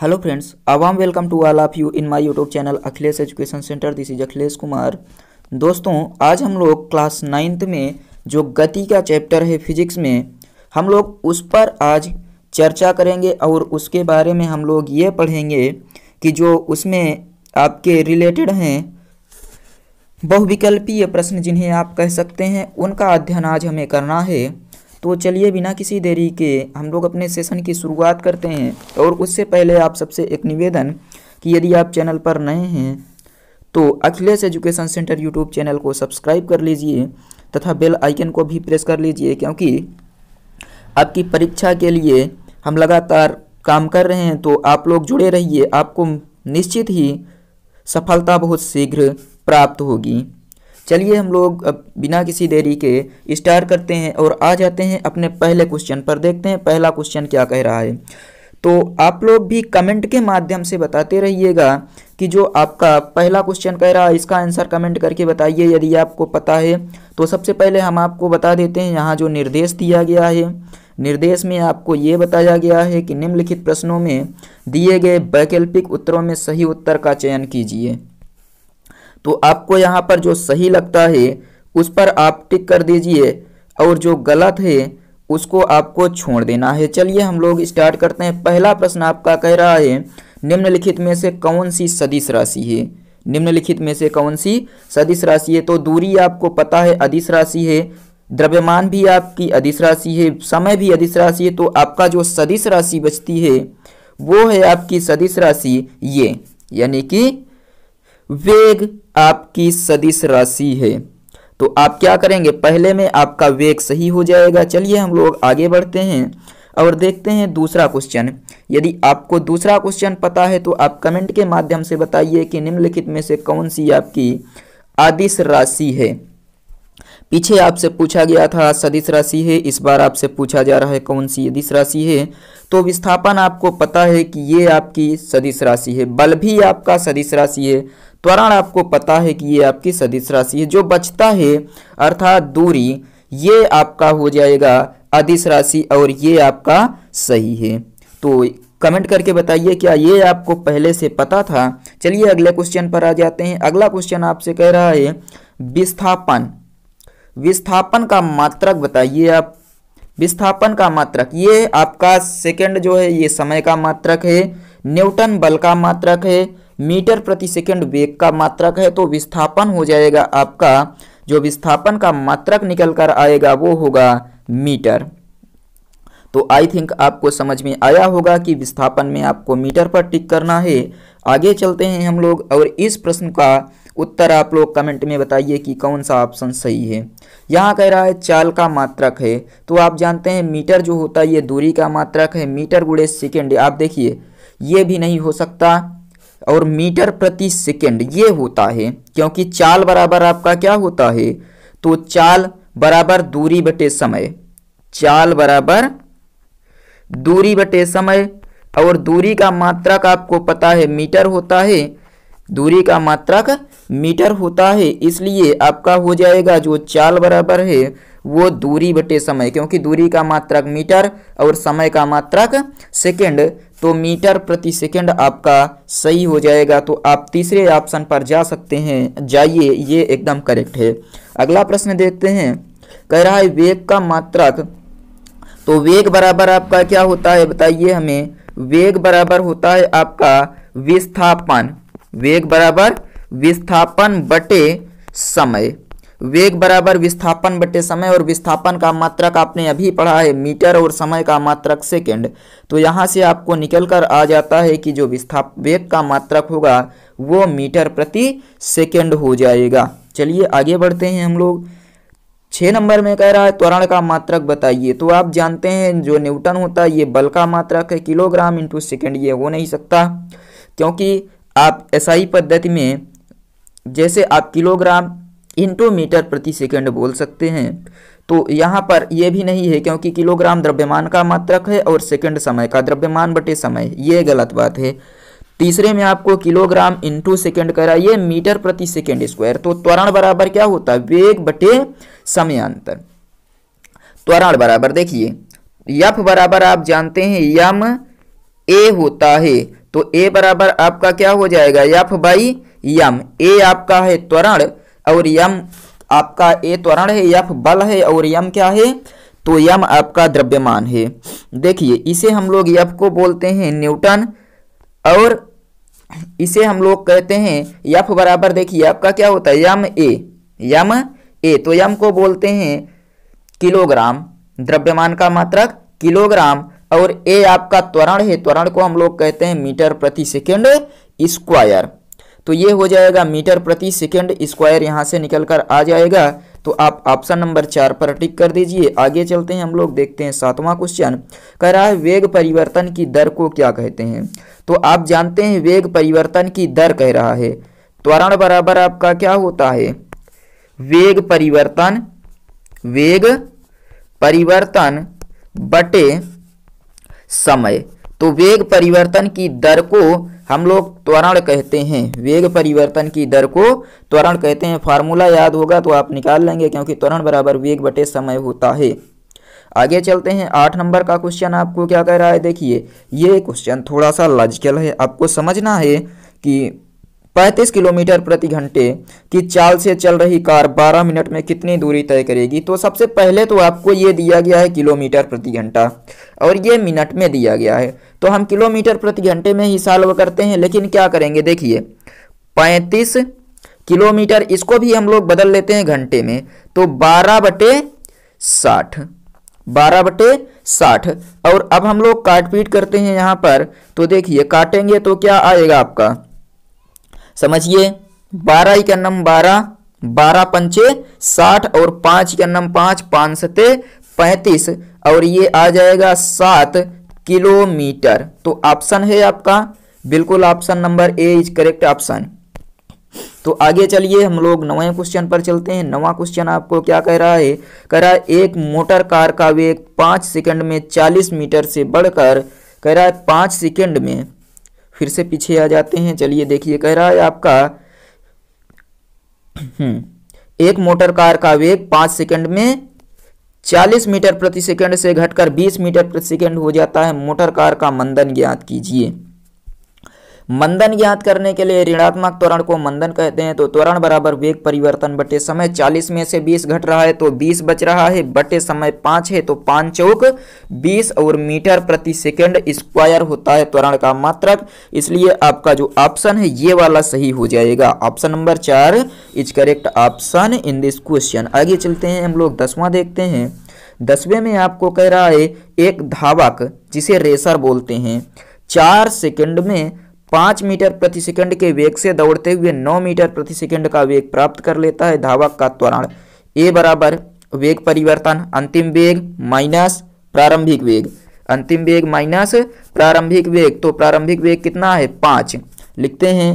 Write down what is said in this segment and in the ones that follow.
hello friends आवाम welcome to all of you in my YouTube channel Akhilesh education centre this is Akhilesh Kumar दोस्तों आज हम लोग क्लास नाइन्थ में जो गति का चैप्टर है फिजिक्स में हम लोग उस पर आज चर्चा करेंगे और उसके बारे में हम लोग ये पढ़ेंगे कि जो उसमें आपके रिलेटेड हैं बहुविकल्पीय प्रश्न जिन्हें आप कह सकते हैं उनका अध्ययन आज हमें करना है तो चलिए बिना किसी देरी के हम लोग अपने सेशन की शुरुआत करते हैं और उससे पहले आप सबसे एक निवेदन कि यदि आप चैनल पर नए हैं तो Akhilesh education centre YouTube channel को सब्सक्राइब कर लीजिए तथा बेल आइकन को भी प्रेस कर लीजिए क्योंकि आपकी परीक्षा के लिए हम लगातार काम कर रहे हैं तो आप लोग जुड़े रहिए आपको निश्चित ही सफलता बहुत शीघ्र प्राप्त होगी चलिए हम लोग अब बिना किसी देरी के स्टार करते हैं और आ जाते हैं अपने पहले क्वेश्चन पर देखते हैं पहला क्वेश्चन क्या कह रहा है तो आप लोग भी कमेंट के माध्यम से बताते रहिएगा कि जो आपका पहला क्वेश्चन कह रहा है इसका आंसर कमेंट करके बताइए यदि आपको पता है तो सबसे पहले हम आपको बता देते हैं यहाँ जो निर्देश दिया गया है निर्देश में आपको ये बताया गया है कि निम्नलिखित प्रश्नों में दिए गए वैकल्पिक उत्तरों में सही उत्तर का चयन कीजिए तो आपको यहाँ पर जो सही लगता है उस पर आप टिक कर दीजिए और जो गलत है उसको आपको छोड़ देना है चलिए हम लोग स्टार्ट करते हैं पहला प्रश्न आपका कह रहा है निम्नलिखित में से कौन सी सदिश राशि है निम्नलिखित में से कौन सी सदिश राशि है तो दूरी आपको पता है अधिस राशि है द्रव्यमान भी आपकी अधिस राशि है समय भी अधिस राशि है तो आपका जो सदिश राशि बचती है वो है आपकी सदिश राशि ये यानी कि वेग आपकी सदिश राशि है तो आप क्या करेंगे पहले में आपका वेग सही हो जाएगा चलिए हम लोग आगे बढ़ते हैं और देखते हैं दूसरा क्वेश्चन यदि आपको दूसरा क्वेश्चन पता है तो आप कमेंट के माध्यम से बताइए कि निम्नलिखित में से कौन सी आपकी आदिश राशि है पीछे आपसे पूछा गया था सदिश अच्छा, राशि है इस बार आपसे पूछा जा रहा है कौन सी यदिश राशि है तो विस्थापन आपको पता है कि ये आपकी सदिश राशि है बल भी आपका सदिश राशि है त्वरण आपको पता है कि ये आपकी सदिश राशि है जो बचता है अर्थात दूरी ये आपका हो जाएगा अधिस राशि और ये आपका सही है तो कमेंट करके बताइए क्या ये आपको पहले से पता था चलिए अगले क्वेश्चन पर आ जाते हैं अगला क्वेश्चन आपसे कह रहा है विस्थापन विस्थापन का मात्रक बताइए आप विस्थापन का मात्रक ये आपका सेकंड जो है ये समय का मात्रक है न्यूटन बल का मात्रक है मीटर प्रति सेकंड वेग का मात्रक है तो विस्थापन हो जाएगा आपका जो विस्थापन का मात्रक निकल कर आएगा वो होगा मीटर तो आई थिंक आपको समझ में आया होगा कि विस्थापन में आपको मीटर पर टिक करना है आगे चलते हैं हम लोग और इस प्रश्न का उत्तर आप लोग कमेंट में बताइए कि कौन सा ऑप्शन सही है यहाँ कह रहा है चाल का मात्रक है तो आप जानते हैं मीटर जो होता है ये दूरी का मात्रक है मीटर गुड़े सेकेंड आप देखिए ये भी नहीं हो सकता और मीटर प्रति सेकेंड ये होता है क्योंकि चाल बराबर आपका क्या होता है तो चाल बराबर दूरी बटे समय चाल बराबर दूरी बटे समय और दूरी का मात्रक आपको पता है मीटर होता है दूरी का मात्रक मीटर होता है इसलिए आपका हो जाएगा जो चाल बराबर है वो दूरी बटे समय क्योंकि दूरी का मात्रक मीटर और समय का मात्रक सेकंड तो मीटर प्रति सेकंड आपका सही हो जाएगा तो आप तीसरे ऑप्शन पर जा सकते हैं जाइए ये एकदम करेक्ट है अगला प्रश्न देखते हैं कह रहा है वेग का मात्रक तो वेग बराबर आपका क्या होता है बताइए हमें वेग बराबर होता है आपका विस्थापन वेग बराबर विस्थापन बटे समय वेग बराबर विस्थापन बटे समय और विस्थापन का मात्रक आपने अभी पढ़ा है मीटर और समय का मात्रक सेकेंड तो यहाँ से आपको निकल कर आ जाता है कि जो विस्थाप वेग का मात्रक होगा वो मीटर प्रति सेकेंड हो जाएगा चलिए आगे बढ़ते हैं हम लोग छः नंबर में कह रहा है त्वरण का मात्रक बताइए तो आप जानते हैं जो न्यूटन होता है ये बल का मात्रक है किलोग्राम इंटू सेकेंड ये हो नहीं सकता क्योंकि आप एसआई पद्धति में जैसे आप किलोग्राम इंटू मीटर प्रति सेकंड बोल सकते हैं तो यहाँ पर यह भी नहीं है क्योंकि किलोग्राम द्रव्यमान का मात्रक है और सेकंड समय का द्रव्यमान बटे समय ये गलत बात है तीसरे में आपको किलोग्राम इंटू सेकेंड कराइए मीटर प्रति सेकेंड स्क्वायर तो त्वरण बराबर क्या होता है वेग बटे समयांतर त्वरण बराबर देखिए यफ बराबर आप जानते हैं यम ए होता है तो ए बराबर आपका क्या हो जाएगा एफ बाई यम ए आपका है त्वरण और यम आपका ए त्वरण है यफ बल है और यम क्या है तो यम आपका द्रव्यमान है देखिए इसे हम लोग यफ को बोलते हैं न्यूटन और इसे हम लोग कहते हैं यफ बराबर देखिए आपका क्या होता है यम ए यम ए तो यम को बोलते हैं किलोग्राम द्रव्यमान का मात्रक किलोग्राम और ए आपका त्वरण है त्वरण को हम लोग कहते हैं मीटर प्रति सेकेंड स्क्वायर तो ये हो जाएगा मीटर प्रति सेकेंड स्क्वायर यहाँ से निकल कर आ जाएगा तो आप ऑप्शन नंबर चार पर टिक कर दीजिए आगे चलते हैं हम लोग देखते हैं सातवां क्वेश्चन कह रहा है वेग परिवर्तन की दर को क्या कहते हैं तो आप जानते हैं वेग परिवर्तन की दर कह रहा है त्वरण बराबर आपका क्या होता है वेग परिवर्तन वेग परिवर्तन बटे समय तो वेग परिवर्तन की दर को हम लोग त्वरण कहते हैं वेग परिवर्तन की दर को त्वरण कहते हैं फार्मूला याद होगा तो आप निकाल लेंगे क्योंकि त्वरण बराबर वेग बटे समय होता है आगे चलते हैं आठ नंबर का क्वेश्चन आपको क्या कह रहा है देखिए ये क्वेश्चन थोड़ा सा लॉजिकल है आपको समझना है कि पैंतीस किलोमीटर प्रति घंटे की चाल से चल रही कार 12 मिनट में कितनी दूरी तय करेगी तो सबसे पहले तो आपको ये दिया गया है किलोमीटर प्रति घंटा और ये मिनट में दिया गया है तो हम किलोमीटर प्रति घंटे में ही सॉल्व करते हैं लेकिन क्या करेंगे देखिए पैंतीस किलोमीटर इसको भी हम लोग बदल लेते हैं घंटे में तो बारह बटे साठ बारह बटे साठ और अब हम लोग काट पीट करते हैं यहाँ पर तो देखिए काटेंगे तो क्या आएगा आपका समझिए बारह का नम बारह बारह पंचे साठ और पांच का नम पांच पांच सते पैंतीस और ये आ जाएगा सात किलोमीटर तो ऑप्शन है आपका बिल्कुल option number A is correct option तो आगे चलिए हम लोग नवे क्वेश्चन पर चलते हैं नवा क्वेश्चन आपको क्या कह रहा है कह रहा है एक मोटर कार का वेग पांच सेकंड में चालीस मीटर से बढ़कर कह रहा है पांच सेकंड में फिर से पीछे आ जाते हैं चलिए देखिए कह रहा है आपका हम्म, एक मोटर कार का वेग पांच सेकंड में 40 मीटर प्रति सेकंड से घटकर 20 मीटर प्रति सेकंड हो जाता है मोटर कार का मंदन ज्ञात कीजिए मंदन ज्ञात करने के लिए ऋणात्मक त्वरण को मंदन कहते हैं तो त्वरण बराबर वेग परिवर्तन बटे समय चालीस में से बीस घट रहा है तो बीस बच रहा है बटे समय पांच है तो पांच चौक बीस और मीटर प्रति सेकेंड स्क्वायर होता है त्वरण का मात्रक इसलिए आपका जो ऑप्शन है ये वाला सही हो जाएगा ऑप्शन नंबर चार is correct option in this question आगे चलते हैं हम लोग दसवां देखते हैं दसवें में आपको कह रहा है एक धावक जिसे रेसर बोलते हैं चार सेकंड में पांच मीटर प्रति सेकंड के वेग से दौड़ते हुए नौ मीटर प्रति सेकंड का वेग प्राप्त कर लेता है धावक का त्वरण ए बराबर वेग परिवर्तन अंतिम वेग माइनस प्रारंभिक वेग अंतिम वेग माइनस प्रारंभिक वेग तो प्रारंभिक वेग कितना है पांच लिखते हैं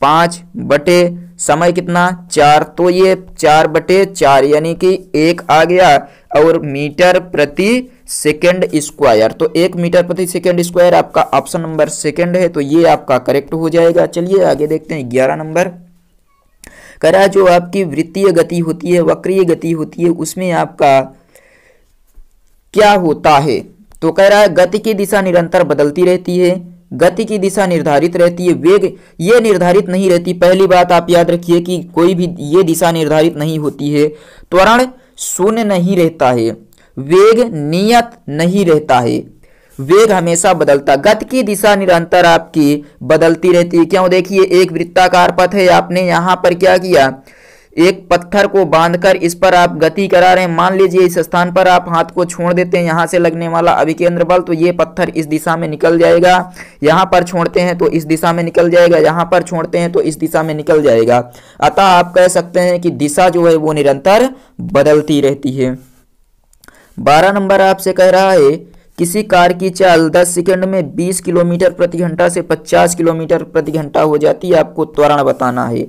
पांच बटे समय कितना चार तो ये चार बटे चार यानी कि एक आ गया और मीटर प्रति सेकेंड स्क्वायर तो एक मीटर प्रति सेकेंड स्क्वायर आपका ऑप्शन नंबर सेकेंड है तो ये आपका करेक्ट हो जाएगा चलिए आगे देखते हैं ग्यारह नंबर करा जो आपकी वृत्तीय गति होती है वक्रीय गति होती है उसमें आपका क्या होता है तो कह रहा है गति की दिशा निरंतर बदलती रहती है गति की दिशा निर्धारित रहती है वेग ये निर्धारित नहीं रहती पहली बात आप याद रखिए कि कोई भी ये दिशा निर्धारित नहीं होती है त्वरण शून्य नहीं रहता है वेग नियत नहीं रहता है वेग हमेशा बदलता गति की दिशा निरंतर आपकी बदलती रहती है क्यों देखिए एक वृत्ताकार पथ है आपने यहाँ पर क्या किया एक पत्थर को बांधकर इस पर आप गति करा रहे हैं मान लीजिए इस स्थान पर आप हाथ को छोड़ देते हैं यहाँ से लगने वाला अभिकेंद्र बल तो ये पत्थर इस दिशा में निकल जाएगा यहाँ पर छोड़ते हैं तो इस दिशा में निकल जाएगा यहाँ पर छोड़ते हैं तो इस दिशा में निकल जाएगा अतः आप कह सकते हैं कि दिशा जो है वो निरंतर बदलती रहती है बारह नंबर आपसे कह रहा है किसी कार की चाल 10 सेकंड में 20 किलोमीटर प्रति घंटा से 50 किलोमीटर प्रति घंटा हो जाती है आपको त्वरण बताना है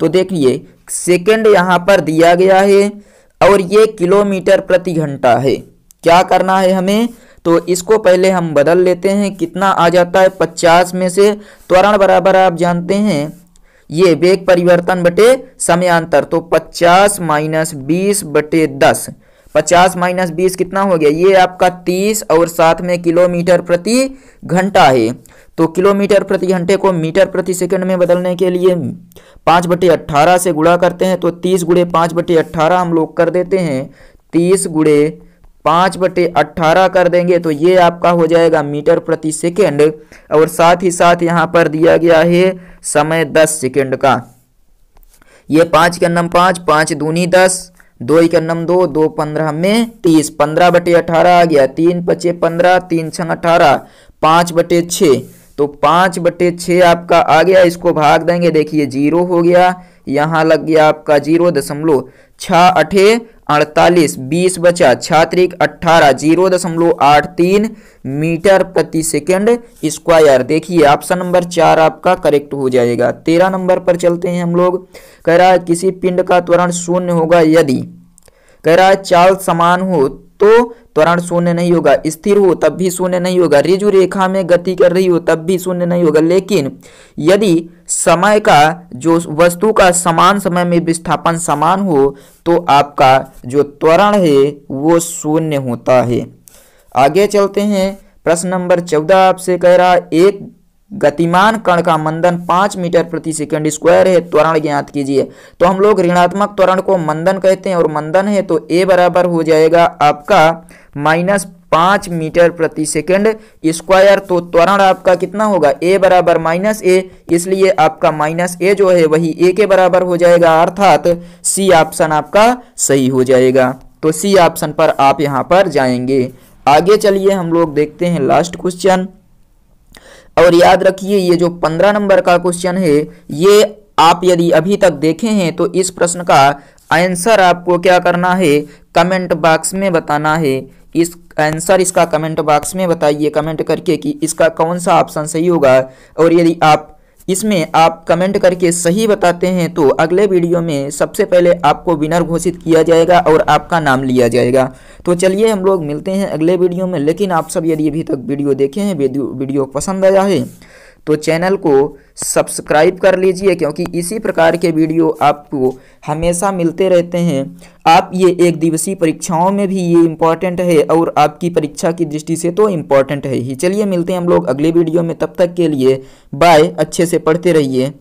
तो देखिए सेकेंड यहाँ पर दिया गया है और ये किलोमीटर प्रति घंटा है क्या करना है हमें तो इसको पहले हम बदल लेते हैं कितना आ जाता है पचास में से त्वरण बराबर आप जानते हैं ये वेग परिवर्तन बटे समयांतर तो पचास माइनस बीस बटे दस पचास माइनस बीस कितना हो गया ये आपका तीस और साथ में किलोमीटर प्रति घंटा है तो किलोमीटर प्रति घंटे को मीटर प्रति सेकंड में बदलने के लिए पाँच बटे अट्ठारह से गुणा करते हैं तो तीस गुड़े पाँच बटे अट्ठारह हम लोग कर देते हैं तीस गुड़े पाँच बटे अट्ठारह कर देंगे तो ये आपका हो जाएगा मीटर प्रति सेकेंड और साथ ही साथ यहाँ पर दिया गया है समय दस सेकेंड का ये पाँच के नम पाँच पाँच दूनी दस दो इक्यानम दो दो पंद्रह में तीस पंद्रह बटे अठारह आ गया तीन पचे पंद्रह तीन छंग अठारह पाँच बटे छः तो पाँच बटे छः आपका आ गया इसको भाग देंगे देखिए जीरो हो गया यहाँ लग गया आपका जीरो दशमलव छः अठे अड़तालीस बीस बचा छात्रिक अट्ठारह जीरो दशमलव आठ तीन मीटर प्रति सेकेंड स्क्वायर देखिए ऑप्शन नंबर चार आपका करेक्ट हो जाएगा तेरह नंबर पर चलते हैं हम लोग कह रहा है किसी पिंड का त्वरण शून्य होगा यदि कह रहा है चाल समान हो तो त्वरण शून्य नहीं होगा स्थिर हो तब भी शून्य नहीं होगा रिजु रेखा में गति कर रही हो तब भी शून्य नहीं होगा लेकिन यदि समय का जो वस्तु का समान समय में विस्थापन समान हो तो आपका जो त्वरण है वो शून्य होता है आगे चलते हैं प्रश्न नंबर चौदह आपसे कह रहा एक गतिमान कण का मंदन पाँच मीटर प्रति सेकंड स्क्वायर है त्वरण ज्ञात कीजिए तो हम लोग ऋणात्मक त्वरण को मंदन कहते हैं और मंदन है तो ए बराबर हो जाएगा आपका माइनस पांच मीटर प्रति सेकंड स्क्वायर तो त्वरण आपका कितना होगा ए बराबर माइनस ए इसलिए आपका माइनस ए जो है वही ए के बराबर हो जाएगा अर्थात सी ऑप्शन आपका सही हो जाएगा तो सी ऑप्शन पर आप यहाँ पर जाएंगे आगे चलिए हम लोग देखते हैं लास्ट क्वेश्चन और याद रखिए ये जो पंद्रह नंबर का क्वेश्चन है ये आप यदि अभी तक देखे हैं तो इस प्रश्न का आंसर आपको क्या करना है कमेंट बॉक्स में बताना है इस आंसर इसका कमेंट बॉक्स में बताइए कमेंट करके कि इसका कौन सा ऑप्शन सही होगा और यदि आप इसमें आप कमेंट करके सही बताते हैं तो अगले वीडियो में सबसे पहले आपको विनर घोषित किया जाएगा और आपका नाम लिया जाएगा तो चलिए हम लोग मिलते हैं अगले वीडियो में लेकिन आप सब यदि अभी तक वीडियो देखे हैं वीडियो पसंद आया है तो चैनल को सब्सक्राइब कर लीजिए क्योंकि इसी प्रकार के वीडियो आपको हमेशा मिलते रहते हैं आप ये एक दिवसीय परीक्षाओं में भी ये इम्पॉर्टेंट है और आपकी परीक्षा की दृष्टि से तो इम्पॉर्टेंट है ही चलिए मिलते हैं हम लोग अगले वीडियो में तब तक के लिए बाय अच्छे से पढ़ते रहिए